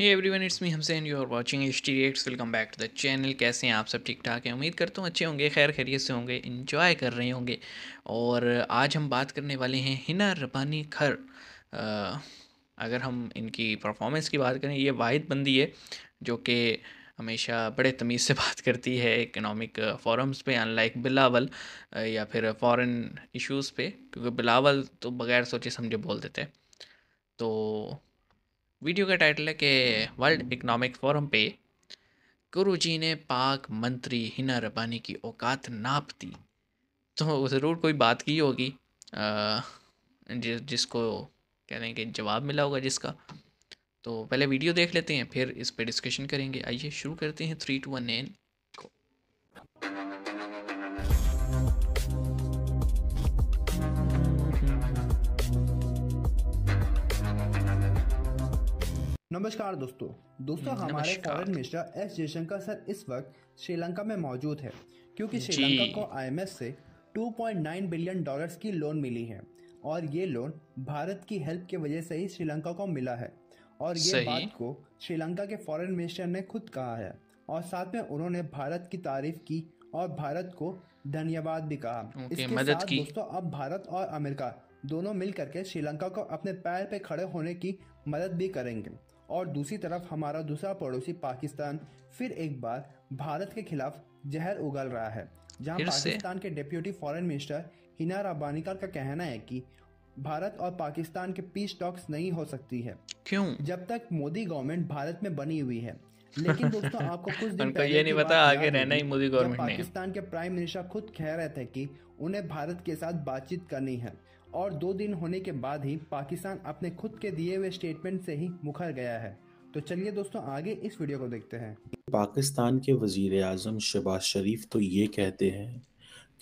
Hey everyone it's me हमसैन you are watching H T welcome back to the channel कैसे हैं आप सब ठीक ठाक हैं उम्मीद करता हूँ अच्छे होंगे खैर खैरियत से होंगे इन्जॉय कर रहे होंगे और आज हम बात करने वाले हैं हिना रबानी खर आ, अगर हम इनकी परफॉर्मेंस की बात करें ये वाहिद बंदी है जो कि हमेशा बड़े तमीज़ से बात करती है इकनॉमिक फॉरम्स पे अनलाइक बिलावल या फिर फॉरेन इश्यूज़ पे क्योंकि बिलावल तो बगैर सोचे समझे बोल देते हैं तो वीडियो का टाइटल है कि वर्ल्ड इकनॉमिक फोरम पे गुरु जी ने पाक मंत्री हिना रबानी की औकात नाप दी तो ज़रूर कोई बात की होगी जि, जिसको कह रहे हैं कि जवाब मिला होगा जिसका तो पहले वीडियो देख लेते हैं फिर इस पर डिस्कशन करेंगे आइए शुरू करते हैं थ्री टू वन एन नमस्कार दोस्तों दोस्तों हम्म, हमारे foreign minister S Jaishankar sir इस वक्त श्रीलंका में मौजूद है क्योंकि श्रीलंका को आईएमएफ से 2.9 बिलियन डॉलर्स की लोन मिली है और ये लोन भारत की हेल्प के वजह से ही श्रीलंका को मिला है और ये बात को श्रीलंका के फॉरेन मिनिस्टर ने खुद कहा है और साथ में उन्होंने भारत की तारीफ की और भारत को धन्यवाद भी कहा इसके मदद साथ की। दोस्तों अब भारत और अमेरिका दोनों मिल करके श्रीलंका को अपने पैर पे खड़े होने की मदद भी करेंगे और दूसरी तरफ हमारा दूसरा पड़ोसी पाकिस्तान फिर एक बार भारत के खिलाफ जहर उगल रहा है जहां पाकिस्तान के deputy foreign minister Hina Rabbani Khar का कहना है कि भारत और पाकिस्तान के पीस टॉक्स नहीं हो सकती है क्यों जब तक मोदी गवर्नमेंट भारत में बनी हुई है लेकिन दोस्तों आपको कुछ दिन पहले ये नहीं पता आगे रहना ही मोदी गवर्नमेंट पाकिस्तान के प्राइम मिनिस्टर खुद कह रहे थे कि उन्हें भारत के साथ बातचीत करनी है और दो दिन होने के बाद ही पाकिस्तान अपने खुद के दिए हुए स्टेटमेंट से ही मुखर गया है तो चलिए दोस्तों आगे इस वीडियो को देखते हैं पाकिस्तान के वजीर अजम शहबाज शरीफ तो ये कहते हैं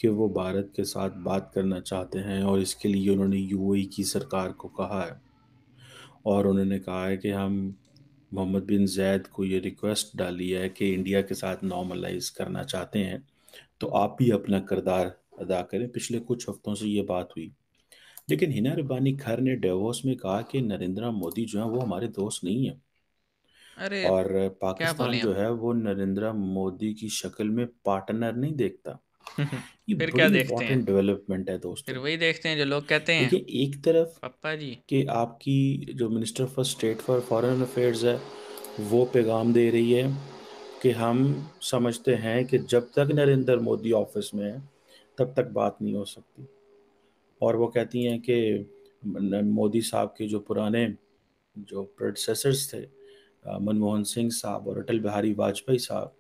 कि वो भारत के साथ बात करना चाहते हैं और इसके लिए उन्होंने यूएई e की सरकार को कहा है और उन्होंने कहा है कि हम मोहम्मद बिन जैद को ये रिक्वेस्ट डाली है कि इंडिया के साथ नॉर्मलाइज करना चाहते हैं तो आप भी अपना किरदार अदा करें पिछले कुछ हफ्तों से ये बात हुई लेकिन हिना रब्बानी खर ने डेवोस में कहा कि नरेंद्र मोदी जो है वो हमारे दोस्त नहीं है अरे और क्या पाकिस्तान जो है वो नरेंद्र मोदी की शक्ल में पार्टनर नहीं देखता ये फिर क्या बड़ी देखते हैं इंपॉर्टेंट डेवलपमेंट है दोस्तों फिर वही देखते हैं जो लोग कहते हैं देखिए एक तरफ पप्पा जी कि आपकी जो minister for state for foreign affairs है वो पैगाम दे रही है कि हम समझते हैं कि जब तक नरेंद्र मोदी ऑफिस में है तब तक बात नहीं हो सकती और वो कहती हैं कि मोदी साहब के जो पुराने जो प्रोडसेसर्स थे मनमोहन सिंह साहब और अटल बिहारी वाजपेयी साहब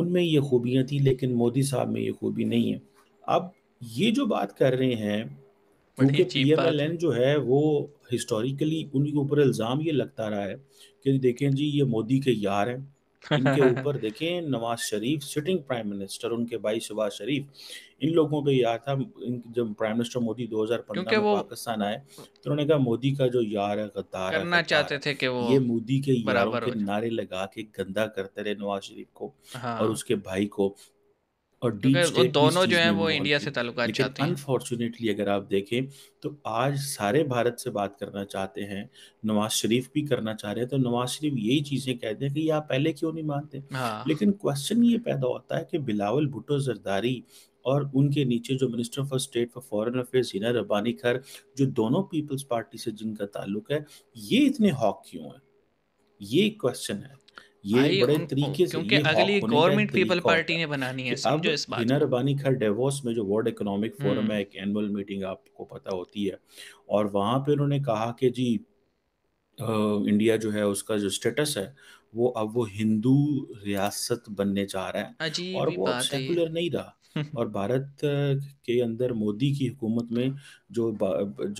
उनमें ये खूबियाँ थी लेकिन मोदी साहब में ये खूबी नहीं है अब ये जो बात कर रहे हैं क्योंकि पीएमएलएन जो है वो हिस्टोरिकली उनके ऊपर इल्ज़ाम ये लगता रहा है कि देखें जी ये मोदी के यार हैं इनके ऊपर देखें Nawaz Sharif sitting prime minister उनके भाई शबाज शरीफ इन लोगों पे यार था जब प्राइम मिनिस्टर मोदी 2015 में पाकिस्तान आए तो उन्होंने कहा मोदी का जो यार है गद्दार करना चाहते थे कि वो ये मोदी के यारों के नारे लगा के गंदा करते रहे नवाज शरीफ को हाँ। और उसके भाई को और वो तो दोनों जो हैं वो इंडिया से ताल्लुकात चाहते हैं अनफॉर्चुनेटली अगर आप देखें तो आज सारे भारत से बात करना चाहते हैं नवाज शरीफ भी करना चाह रहे हैं तो नवाज शरीफ यही चीजें कहते हैं कि ये आप पहले क्यों नहीं मानते हाँ। लेकिन क्वेश्चन ये पैदा होता है कि बिलावल भुट्टो जरदारी और उनके नीचे जो minister for state for foreign affairs Hina Rabbani Khar जो दोनों पीपल्स पार्टी से जिनका ताल्लुक है ये इतने हॉक क्यों है ये क्वेश्चन है ये बड़े तरीके से क्योंकि अगली गवर्नमेंट पीपल पार्टी ने बनानी है समझो इस बात इनर बानी खर डेवोस में जो वर्ल्ड इकोनॉमिक फोरम है एक एनुअल मीटिंग आपको पता होती है और वहां पे उन्होंने कहा कि जी इंडिया जो है उसका जो स्टेटस है वो अब वो हिंदू रियासत बनने जा रहा है और वो सेकुलर नहीं रहा और भारत के अंदर मोदी की हुकूमत में जो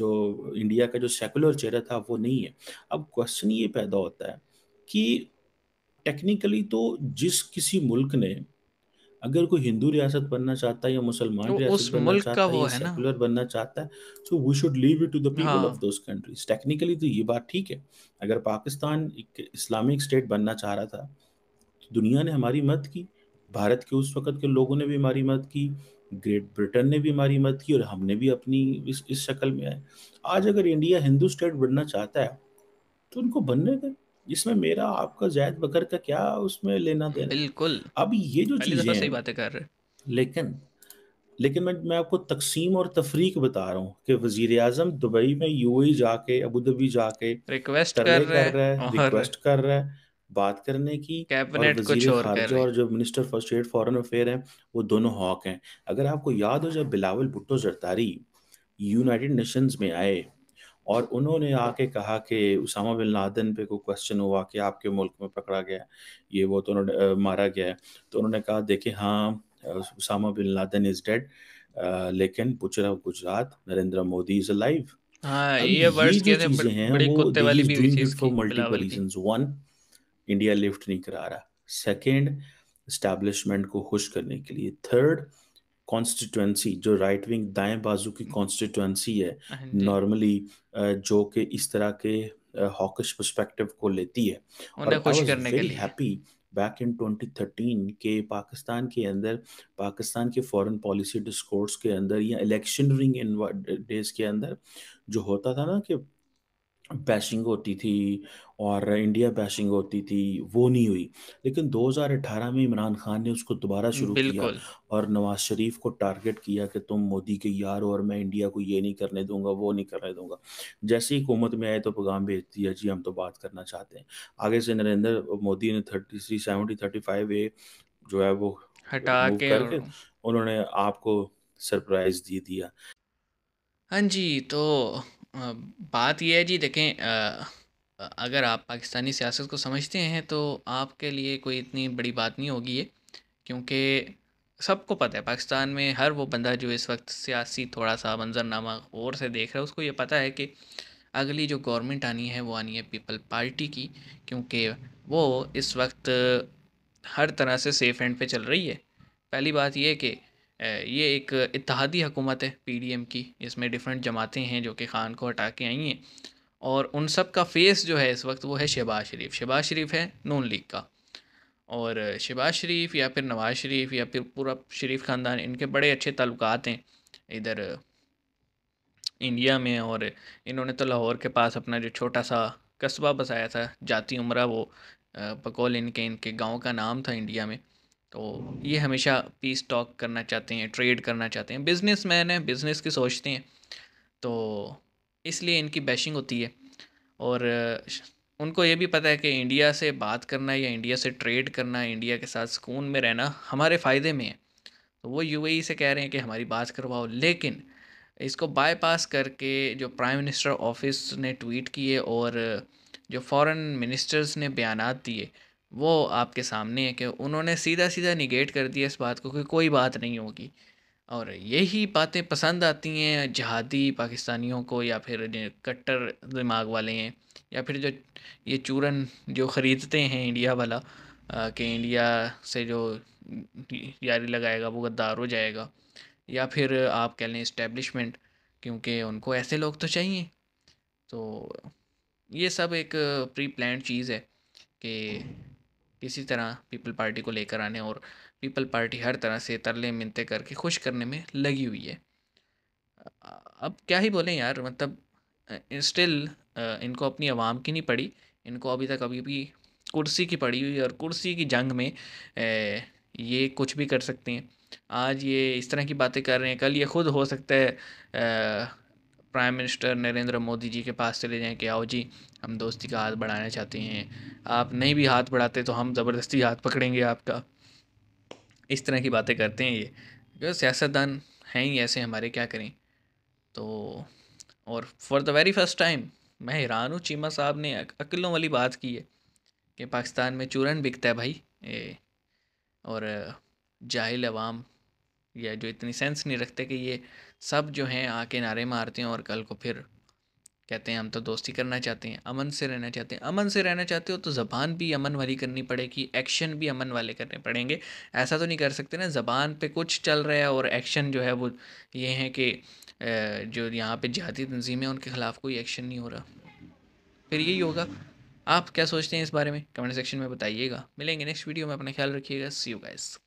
जो इंडिया का जो सेकुलर चेहरा था वो नहीं है अब क्वेश्चन ये पैदा होता है कि टेक्निकली तो जिस किसी मुल्क ने अगर कोई हिंदू रियासत बनना चाहता है या मुसलमान तो रियासत बनना चाहता है या सेकुलर बनना चाहता है so we should leave it to the people of those countries technically तो ये बात ठीक है अगर पाकिस्तान एक इस्लामिक स्टेट बनना चाह रहा था तो दुनिया ने हमारी मदद की भारत के उस वक्त के लोगों ने भी हमारी मदद की ग्रेट ब्रिटेन ने भी हमारी मदद की और हमने भी अपनी इस इस शक्ल में आए आज अगर इंडिया हिंदू स्टेट बनना चाहता है तो उनको बनने दें जिसमें मेरा आपका जैद बकर का क्या उसमें लेना देना बिल्कुल अब ये जो चीजें सही बातें कर रहे लेकिन लेकिन मैं मैं आपको तकसीम और तफरीक बता रहा हूँ कि वजीर आजम दुबई में यूएई जाके अबू धाबी जाके रिक्वेस्ट कर रहे कर रहा है रिक्वेस्ट कर रहा है बात करने की कैबिनेट कुछ और कर और जो minister for state foreign affair हैं वो दोनों हॉक हैं अगर आपको याद हो जब बिलावल भुट्टो जरदारी यूनाइटेड नेशंस में आए और उन्होंने आके कहा कि उसामा बिन लादन पे कोई क्वेश्चन हुआ कि आपके मुल्क में पकड़ा गया ये वो तो उन्होंने मारा गया है तो उन्होंने कहा देखिए हाँ Osama bin Laden is dead लेकिन पूछ गुजरात नरेंद्र मोदी इज अलाइव हाँ ये ये थे चीजें हैं वो कुत्ते वाली भी मल्टीपल वन इंडिया लिफ्ट नहीं करा रहा सेकेंड स्टैब्लिशमेंट को खुश करने के लिए थर्ड कॉन्स्टिट्युएंसी जो राइट विंग दाएं बाजू की कॉन्स्टिट्युएंसी हम्म। है नॉर्मली हाँ जो कि इस तरह के हॉकिश पर्सपेक्टिव को लेती है और खुश करने के लिए हैप्पी बैक इन 2013 के पाकिस्तान के अंदर पाकिस्तान के फॉरेन पॉलिसी डिस्कोर्स के अंदर या इलेक्शन रिंग डेज के अंदर जो होता था ना कि बैशिंग होती थी और इंडिया बैशिंग होती थी वो नहीं हुई लेकिन 2018 में इमरान खान ने उसको दोबारा शुरू किया और नवाज शरीफ को टारगेट किया कि तुम मोदी के यार हो और मैं इंडिया को ये नहीं करने दूंगा वो नहीं करने दूंगा जैसे ही हुकूमत में आए तो पैगाम भेज दिया जी हम तो बात करना चाहते हैं आगे से नरेंद्र मोदी ने thirty three seventy thirty five A जो है वो हटा के उन्होंने आपको सरप्राइज दे दिया हाँ जी तो बात यह है जी देखें अगर आप पाकिस्तानी सियासत को समझते हैं तो आपके लिए कोई इतनी बड़ी बात नहीं होगी ये क्योंकि सबको पता है पाकिस्तान में हर वो बंदा जो इस वक्त सियासी थोड़ा सा मंजरनामा गौर से देख रहा है उसको ये पता है कि अगली जो गवर्नमेंट आनी है वो आनी है पीपल पार्टी की क्योंकि वो इस वक्त हर तरह से सेफ एंड पे चल रही है पहली बात यह कि ये एक इतिहादी हुकूमत है पीडीएम की इसमें डिफरेंट जमातें हैं जो कि ख़ान को हटा के आई हैं और उन सब का फेस जो है इस वक्त वो है शहबाज शरीफ शहबाज शरीफ है नून लीग का और शहबाज शरीफ या फिर नवाज़ शरीफ या फिर पूरा शरीफ ख़ानदान इनके बड़े अच्छे तल्लुकात हैं इधर इंडिया में और इन्होंने तो लाहौर के पास अपना जो छोटा सा कस्बा बसाया था जाती उम्र वो बकौल इनके इनके गांव का नाम था इंडिया में तो ये हमेशा पीस टॉक करना चाहते हैं ट्रेड करना चाहते हैं बिजनेस मैन है बिजनेस की सोचते हैं तो इसलिए इनकी बैशिंग होती है और उनको ये भी पता है कि इंडिया से बात करना या इंडिया से ट्रेड करना इंडिया के साथ सुकून में रहना हमारे फ़ायदे में है तो वो यू e से कह रहे हैं कि हमारी बात करवाओ लेकिन इसको बाईपास करके जो प्राइम मिनिस्टर ऑफिस ने ट्वीट किए और जो फॉरेन मिनिस्टर्स ने बयान दिए वो आपके सामने है कि उन्होंने सीधा सीधा निगेट कर दिया इस बात को कि कोई बात नहीं होगी और यही बातें पसंद आती हैं जहादी पाकिस्तानियों को या फिर कट्टर दिमाग वाले हैं या फिर जो ये चूरन जो ख़रीदते हैं इंडिया वाला कि इंडिया से जो यारी लगाएगा वो गद्दार हो जाएगा या फिर आप कह लें इस्टेब्लिशमेंट क्योंकि उनको ऐसे लोग तो चाहिए तो ये सब एक प्री प्लान चीज़ है कि किसी तरह पीपल पार्टी को लेकर आने और पीपल पार्टी हर तरह से तरले मिनते करके खुश करने में लगी हुई है अब क्या ही बोलें यार मतलब स्टिल इनको अपनी आवाम की नहीं पड़ी इनको अभी तक अभी भी कुर्सी की पड़ी हुई और कुर्सी की जंग में ये कुछ भी कर सकते हैं आज ये इस तरह की बातें कर रहे हैं कल ये खुद हो सकता है प्राइम मिनिस्टर नरेंद्र मोदी जी के पास चले जाएं कि आओ जी हम दोस्ती का हाथ बढ़ाना चाहते हैं आप नहीं भी हाथ बढ़ाते तो हम ज़बरदस्ती हाथ पकड़ेंगे आपका इस तरह की बातें करते हैं ये सियासतदान हैं ही ऐसे हमारे क्या करें तो और for the very first time मैं हैरान हूँ चीमा साहब ने अकलों वाली बात की है कि पाकिस्तान में चूरन बिकता है भाई ए, और जाहिल अवाम या जो इतनी सेंस नहीं रखते कि ये सब जो हैं आके नारे मारते हैं और कल को फिर कहते हैं हम तो दोस्ती करना चाहते हैं अमन से रहना चाहते हैं अमन से रहना चाहते हो तो ज़बान भी अमन वाली करनी पड़ेगी एक्शन भी अमन वाले करने पड़ेंगे ऐसा तो नहीं कर सकते ना ज़बान पे कुछ चल रहा है और एक्शन जो है वो ये हैं कि जो यहाँ पे जिहादी तंजीमें उनके ख़िलाफ़ कोई एक्शन नहीं हो रहा फिर यही होगा आप क्या सोचते हैं इस बारे में कमेंट सेक्शन में बताइएगा मिलेंगे नेक्स्ट वीडियो में अपना ख्याल रखिएगा सी यू गाइस